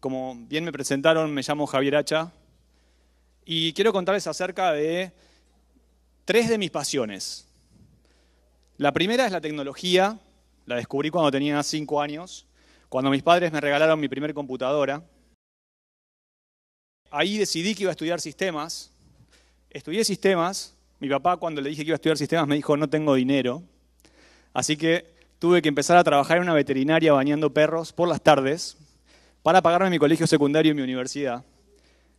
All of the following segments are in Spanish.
Como bien me presentaron, me llamo Javier Hacha y quiero contarles acerca de tres de mis pasiones. La primera es la tecnología, la descubrí cuando tenía cinco años, cuando mis padres me regalaron mi primer computadora. Ahí decidí que iba a estudiar sistemas. Estudié sistemas. Mi papá cuando le dije que iba a estudiar sistemas me dijo, no tengo dinero. Así que tuve que empezar a trabajar en una veterinaria bañando perros por las tardes, para pagarme mi colegio secundario y mi universidad.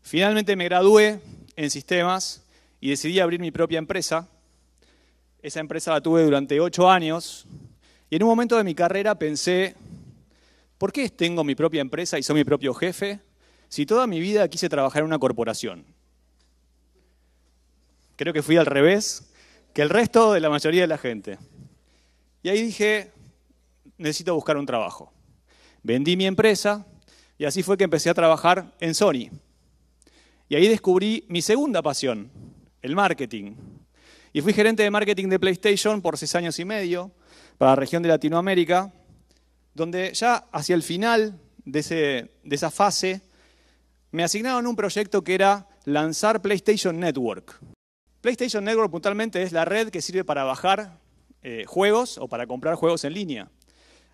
Finalmente me gradué en sistemas y decidí abrir mi propia empresa. Esa empresa la tuve durante ocho años y en un momento de mi carrera pensé, ¿por qué tengo mi propia empresa y soy mi propio jefe si toda mi vida quise trabajar en una corporación? Creo que fui al revés que el resto de la mayoría de la gente. Y ahí dije, necesito buscar un trabajo. Vendí mi empresa, y así fue que empecé a trabajar en Sony. Y ahí descubrí mi segunda pasión, el marketing. Y fui gerente de marketing de PlayStation por seis años y medio para la región de Latinoamérica, donde ya hacia el final de, esa fase me asignaron un proyecto que era lanzar PlayStation Network. PlayStation Network puntualmente es la red que sirve para bajar eh, juegos o para comprar juegos en línea.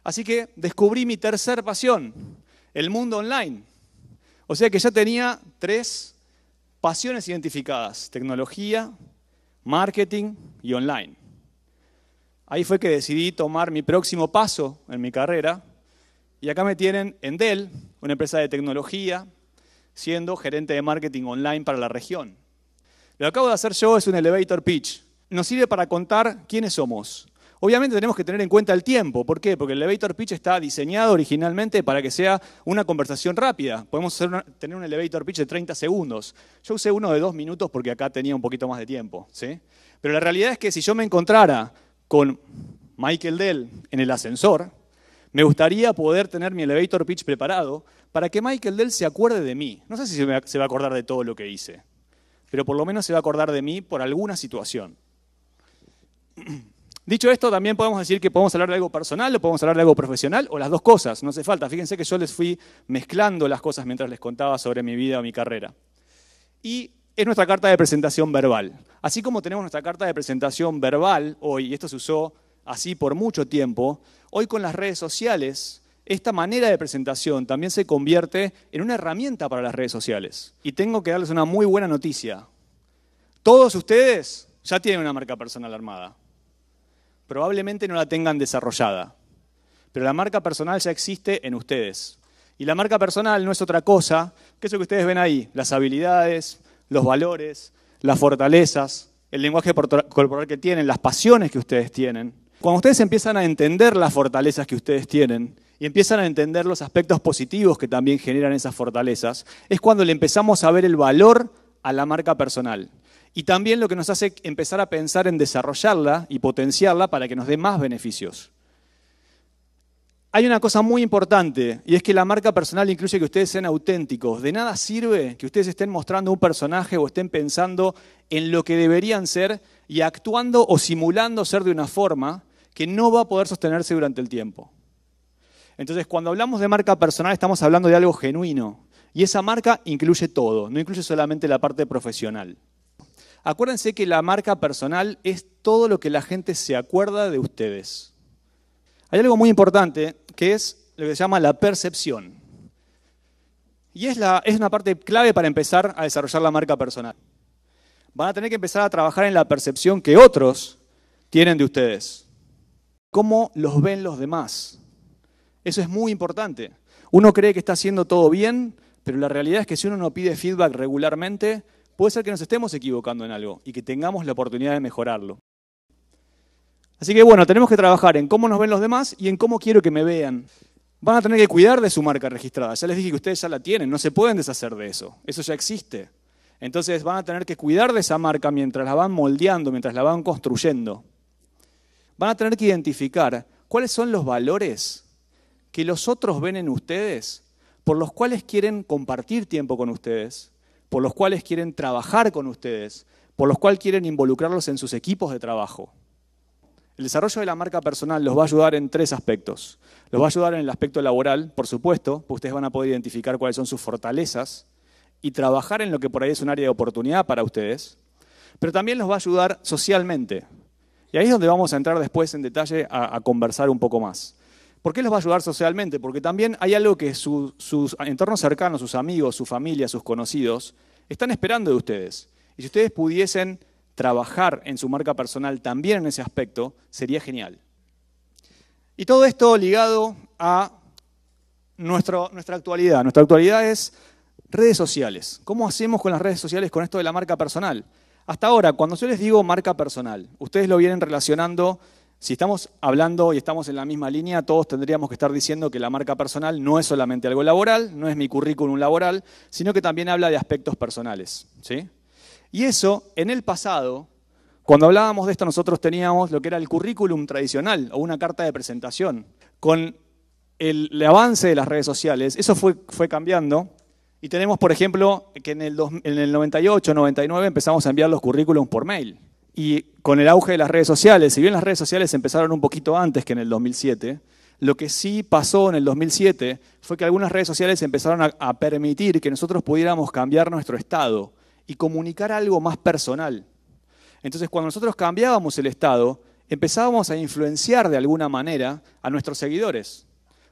Así que descubrí mi tercer pasión, el mundo online. O sea que ya tenía tres pasiones identificadas, tecnología, marketing y online. Ahí fue que decidí tomar mi próximo paso en mi carrera y acá me tienen en Dell, una empresa de tecnología, siendo gerente de marketing online para la región. Lo que acabo de hacer yo es un elevator pitch. Nos sirve para contar quiénes somos, Obviamente tenemos que tener en cuenta el tiempo. ¿Por qué? Porque el elevator pitch está diseñado originalmente para que sea una conversación rápida. Podemos tener un elevator pitch de 30 segundos. Yo usé uno de dos minutos porque acá tenía un poquito más de tiempo. Pero la realidad es que si yo me encontrara con Michael Dell en el ascensor, me gustaría poder tener mi elevator pitch preparado para que Michael Dell se acuerde de mí. No sé si se va a acordar de todo lo que hice, pero por lo menos se va a acordar de mí por alguna situación. Dicho esto, también podemos decir que podemos hablar de algo personal o podemos hablar de algo profesional o las dos cosas, no hace falta. Fíjense que yo les fui mezclando las cosas mientras les contaba sobre mi vida o mi carrera. Y es nuestra carta de presentación verbal. Así como tenemos nuestra carta de presentación verbal hoy, y esto se usó así por mucho tiempo, hoy con las redes sociales, esta manera de presentación también se convierte en una herramienta para las redes sociales. Y tengo que darles una muy buena noticia. Todos ustedes ya tienen una marca personal armada probablemente no la tengan desarrollada, pero la marca personal ya existe en ustedes. Y la marca personal no es otra cosa que eso que ustedes ven ahí, las habilidades, los valores, las fortalezas, el lenguaje corporal que tienen, las pasiones que ustedes tienen. Cuando ustedes empiezan a entender las fortalezas que ustedes tienen y empiezan a entender los aspectos positivos que también generan esas fortalezas, es cuando le empezamos a ver el valor a la marca personal y también lo que nos hace empezar a pensar en desarrollarla y potenciarla para que nos dé más beneficios. Hay una cosa muy importante y es que la marca personal incluye que ustedes sean auténticos. De nada sirve que ustedes estén mostrando un personaje o estén pensando en lo que deberían ser y actuando o simulando ser de una forma que no va a poder sostenerse durante el tiempo. Entonces, cuando hablamos de marca personal estamos hablando de algo genuino y esa marca incluye todo, no incluye solamente la parte profesional. Acuérdense que la marca personal es todo lo que la gente se acuerda de ustedes. Hay algo muy importante que es lo que se llama la percepción. Y es, la, una parte clave para empezar a desarrollar la marca personal. Van a tener que empezar a trabajar en la percepción que otros tienen de ustedes. ¿Cómo los ven los demás? Eso es muy importante. Uno cree que está haciendo todo bien, pero la realidad es que si uno no pide feedback regularmente, puede ser que nos estemos equivocando en algo y que tengamos la oportunidad de mejorarlo. Así que bueno, tenemos que trabajar en cómo nos ven los demás y en cómo quiero que me vean. Van a tener que cuidar de su marca registrada. Ya les dije que ustedes ya la tienen, no se pueden deshacer de eso. Eso ya existe. Entonces van a tener que cuidar de esa marca mientras la van moldeando, mientras la van construyendo. Van a tener que identificar cuáles son los valores que los otros ven en ustedes, por los cuales quieren compartir tiempo con ustedes por los cuales quieren trabajar con ustedes, por los cuales quieren involucrarlos en sus equipos de trabajo. El desarrollo de la marca personal los va a ayudar en tres aspectos. Los va a ayudar en el aspecto laboral, por supuesto, porque ustedes van a poder identificar cuáles son sus fortalezas y trabajar en lo que por ahí es un área de oportunidad para ustedes. Pero también los va a ayudar socialmente. Y ahí es donde vamos a entrar después en detalle a, a conversar un poco más. ¿Por qué los va a ayudar socialmente? Porque también hay algo que sus entornos cercanos, sus amigos, su familia, sus conocidos, están esperando de ustedes. Y si ustedes pudiesen trabajar en su marca personal también en ese aspecto, sería genial. Y todo esto ligado a nuestra actualidad. Nuestra actualidad es redes sociales. ¿Cómo hacemos con las redes sociales con esto de la marca personal? Hasta ahora, cuando yo les digo marca personal, ustedes lo vienen relacionando si estamos hablando y estamos en la misma línea, todos tendríamos que estar diciendo que la marca personal no es solamente algo laboral, no es mi currículum laboral, sino que también habla de aspectos personales. ¿sí? Y eso, en el pasado, cuando hablábamos de esto, nosotros teníamos lo que era el currículum tradicional o una carta de presentación. Con el, avance de las redes sociales, eso fue, cambiando. Y tenemos, por ejemplo, que en el, en el 98, 99 empezamos a enviar los currículums por mail. Y con el auge de las redes sociales, si bien las redes sociales empezaron un poquito antes que en el 2007, lo que sí pasó en el 2007 fue que algunas redes sociales empezaron a, permitir que nosotros pudiéramos cambiar nuestro estado y comunicar algo más personal. Entonces, cuando nosotros cambiábamos el estado, empezábamos a influenciar de alguna manera a nuestros seguidores.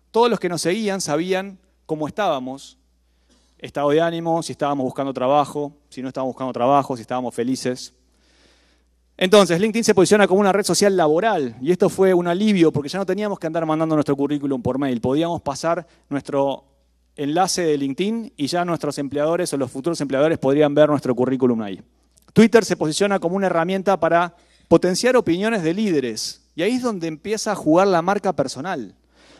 Todos los que nos seguían sabían cómo estábamos, estado de ánimo, si estábamos buscando trabajo, si no estábamos buscando trabajo, si estábamos felices. Entonces, LinkedIn se posiciona como una red social laboral y esto fue un alivio porque ya no teníamos que andar mandando nuestro currículum por mail, podíamos pasar nuestro enlace de LinkedIn y ya nuestros empleadores o los futuros empleadores podrían ver nuestro currículum ahí. Twitter se posiciona como una herramienta para potenciar opiniones de líderes y ahí es donde empieza a jugar la marca personal.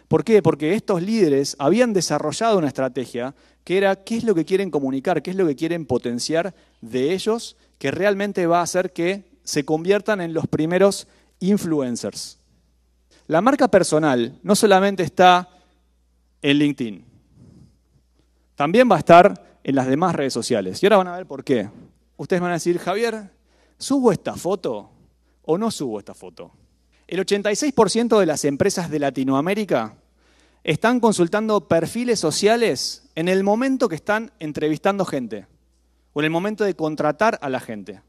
¿Por qué? Porque estos líderes habían desarrollado una estrategia que era qué es lo que quieren comunicar, qué es lo que quieren potenciar de ellos que realmente va a hacer que se conviertan en los primeros influencers. La marca personal no solamente está en LinkedIn, también va a estar en las demás redes sociales. Y ahora van a ver por qué. Ustedes van a decir, Javier, ¿subo esta foto o no subo esta foto? El 86% de las empresas de Latinoamérica están consultando perfiles sociales en el momento que están entrevistando gente o en el momento de contratar a la gente.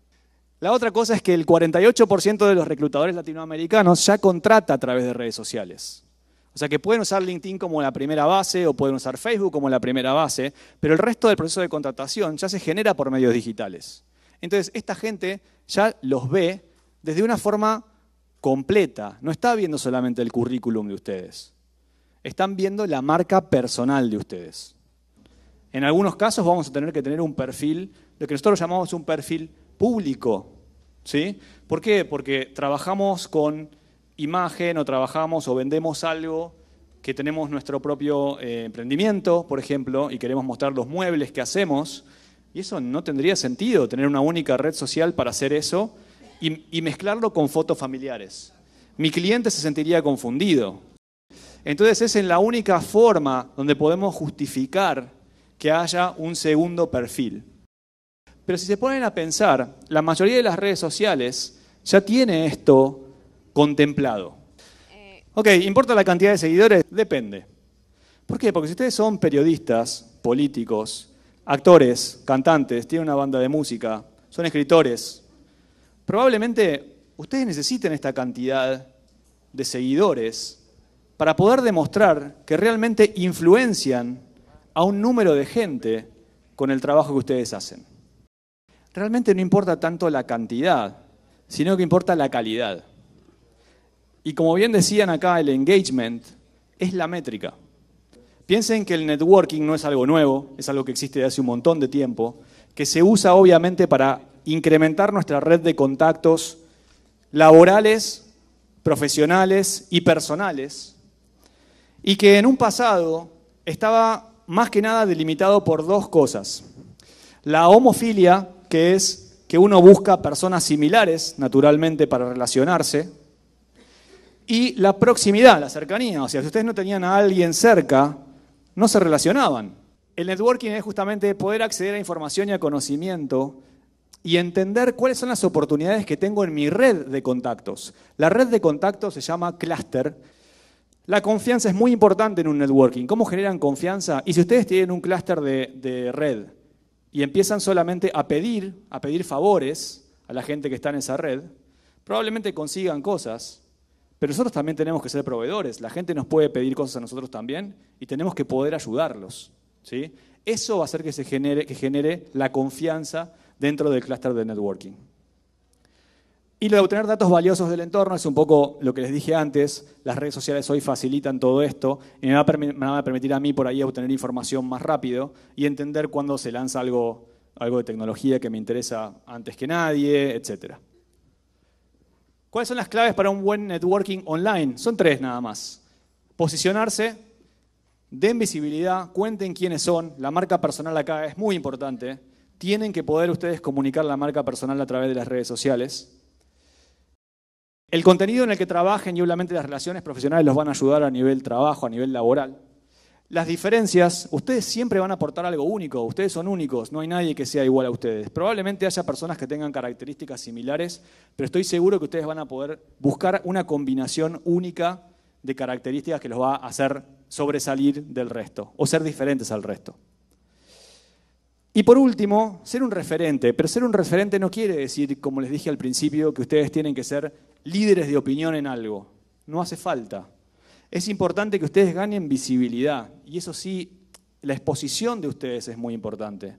La otra cosa es que el 48% de los reclutadores latinoamericanos ya contrata a través de redes sociales. O sea que pueden usar LinkedIn como la primera base o pueden usar Facebook como la primera base, pero el resto del proceso de contratación ya se genera por medios digitales. Entonces, esta gente ya los ve desde una forma completa. No está viendo solamente el currículum de ustedes. Están viendo la marca personal de ustedes. En algunos casos vamos a tener que tener un perfil, lo que nosotros llamamos un perfil público. ¿sí? ¿Por qué? Porque trabajamos con imagen o trabajamos o vendemos algo que tenemos nuestro propio eh, emprendimiento, por ejemplo, y queremos mostrar los muebles que hacemos. Y eso no tendría sentido, tener una única red social para hacer eso y, y mezclarlo con fotos familiares. Mi cliente se sentiría confundido. Entonces es en la única forma donde podemos justificar que haya un segundo perfil. Pero si se ponen a pensar, la mayoría de las redes sociales ya tiene esto contemplado. Eh. Ok, ¿importa la cantidad de seguidores? Depende. ¿Por qué? Porque si ustedes son periodistas, políticos, actores, cantantes, tienen una banda de música, son escritores, probablemente ustedes necesiten esta cantidad de seguidores para poder demostrar que realmente influencian a un número de gente con el trabajo que ustedes hacen realmente no importa tanto la cantidad, sino que importa la calidad. Y como bien decían acá, el engagement es la métrica. Piensen que el networking no es algo nuevo, es algo que existe desde hace un montón de tiempo, que se usa obviamente para incrementar nuestra red de contactos laborales, profesionales y personales, y que en un pasado estaba más que nada delimitado por dos cosas. La homofilia, que es que uno busca personas similares, naturalmente, para relacionarse. Y la proximidad, la cercanía. O sea, si ustedes no tenían a alguien cerca, no se relacionaban. El networking es justamente poder acceder a información y a conocimiento y entender cuáles son las oportunidades que tengo en mi red de contactos. La red de contactos se llama cluster. La confianza es muy importante en un networking. ¿Cómo generan confianza? Y si ustedes tienen un cluster de red y empiezan solamente a pedir, a pedir favores a la gente que está en esa red, probablemente consigan cosas, pero nosotros también tenemos que ser proveedores. La gente nos puede pedir cosas a nosotros también y tenemos que poder ayudarlos. ¿sí? Eso va a hacer que se genere, que genere la confianza dentro del clúster de networking. Y lo de obtener datos valiosos del entorno es un poco lo que les dije antes. Las redes sociales hoy facilitan todo esto y me va a, permitir a mí por ahí obtener información más rápido y entender cuándo se lanza algo, algo de tecnología que me interesa antes que nadie, etc. ¿Cuáles son las claves para un buen networking online? Son tres nada más. Posicionarse, den visibilidad, cuenten quiénes son. La marca personal acá es muy importante. Tienen que poder ustedes comunicar la marca personal a través de las redes sociales el contenido en el que trabajen y obviamente las relaciones profesionales los van a ayudar a nivel trabajo, a nivel laboral. Las diferencias, ustedes siempre van a aportar algo único, ustedes son únicos, no hay nadie que sea igual a ustedes. Probablemente haya personas que tengan características similares, pero estoy seguro que ustedes van a poder buscar una combinación única de características que los va a hacer sobresalir del resto o ser diferentes al resto. Y por último, ser un referente, pero ser un referente no quiere decir, como les dije al principio, que ustedes tienen que ser líderes de opinión en algo. No hace falta. Es importante que ustedes ganen visibilidad. Y eso sí, la exposición de ustedes es muy importante.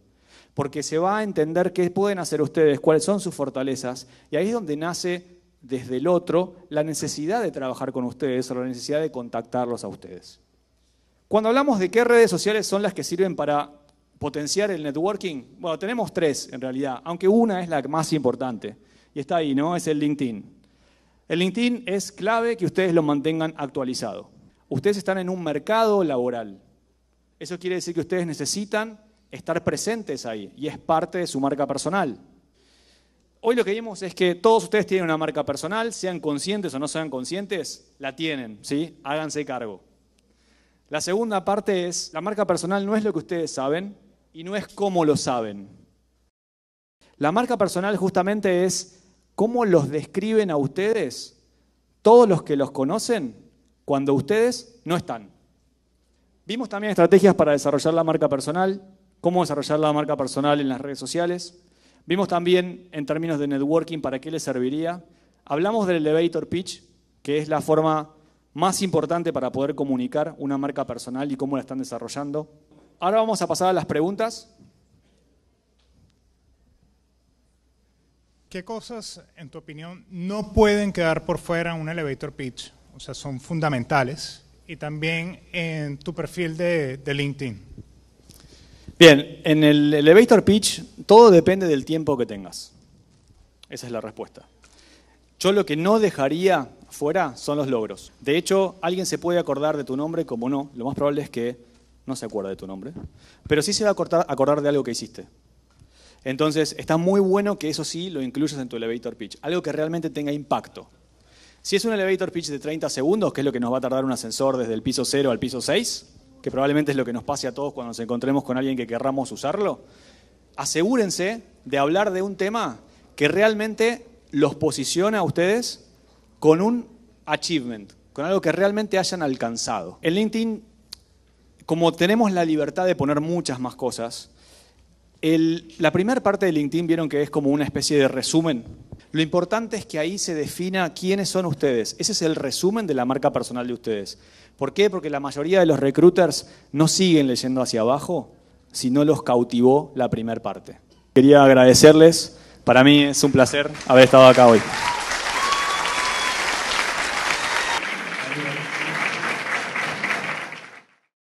Porque se va a entender qué pueden hacer ustedes, cuáles son sus fortalezas. Y ahí es donde nace desde el otro la necesidad de trabajar con ustedes o la necesidad de contactarlos a ustedes. Cuando hablamos de qué redes sociales son las que sirven para potenciar el networking, bueno, tenemos tres en realidad, aunque una es la más importante. Y está ahí, ¿no? Es el LinkedIn. El LinkedIn es clave que ustedes lo mantengan actualizado. Ustedes están en un mercado laboral. Eso quiere decir que ustedes necesitan estar presentes ahí y es parte de su marca personal. Hoy lo que vimos es que todos ustedes tienen una marca personal, sean conscientes o no sean conscientes, la tienen, ¿sí? Háganse cargo. La segunda parte es, la marca personal no es lo que ustedes saben y no es cómo lo saben. La marca personal justamente es ¿Cómo los describen a ustedes todos los que los conocen cuando ustedes no están? Vimos también estrategias para desarrollar la marca personal, cómo desarrollar la marca personal en las redes sociales. Vimos también en términos de networking para qué les serviría. Hablamos del elevator pitch, que es la forma más importante para poder comunicar una marca personal y cómo la están desarrollando. Ahora vamos a pasar a las preguntas. ¿Qué cosas, en tu opinión, no pueden quedar por fuera en un elevator pitch? O sea, son fundamentales. Y también en tu perfil de, LinkedIn. Bien, en el elevator pitch todo depende del tiempo que tengas. Esa es la respuesta. Yo lo que no dejaría fuera son los logros. De hecho, alguien se puede acordar de tu nombre, como no, lo más probable es que no se acuerde de tu nombre, pero sí se va a acordar de algo que hiciste. Entonces, está muy bueno que eso sí lo incluyas en tu elevator pitch, algo que realmente tenga impacto. Si es un elevator pitch de 30 segundos, que es lo que nos va a tardar un ascensor desde el piso 0 al piso 6, que probablemente es lo que nos pase a todos cuando nos encontremos con alguien que querramos usarlo, asegúrense de hablar de un tema que realmente los posiciona a ustedes con un achievement, con algo que realmente hayan alcanzado. En LinkedIn, como tenemos la libertad de poner muchas más cosas, la primera parte de LinkedIn vieron que es como una especie de resumen. Lo importante es que ahí se defina quiénes son ustedes. Ese es el resumen de la marca personal de ustedes. ¿Por qué? Porque la mayoría de los recruiters no siguen leyendo hacia abajo si no los cautivó la primera parte. Quería agradecerles. Para mí es un placer haber estado acá hoy.